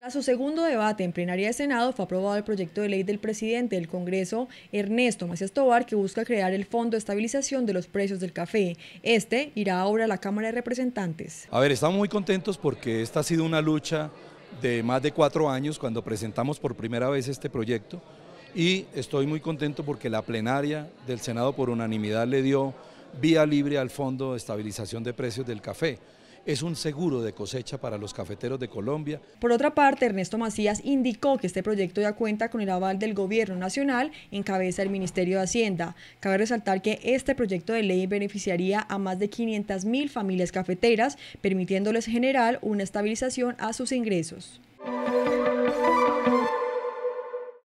Tras su segundo debate en plenaria de Senado fue aprobado el proyecto de ley del presidente del Congreso, Ernesto Macías Tobar, que busca crear el Fondo de Estabilización de los Precios del Café. Este irá ahora a la Cámara de Representantes. A ver, estamos muy contentos porque esta ha sido una lucha de más de cuatro años cuando presentamos por primera vez este proyecto y estoy muy contento porque la plenaria del Senado por unanimidad le dio vía libre al Fondo de Estabilización de Precios del Café es un seguro de cosecha para los cafeteros de Colombia. Por otra parte, Ernesto Macías indicó que este proyecto ya cuenta con el aval del Gobierno Nacional en cabeza del Ministerio de Hacienda. Cabe resaltar que este proyecto de ley beneficiaría a más de 500.000 familias cafeteras, permitiéndoles generar una estabilización a sus ingresos.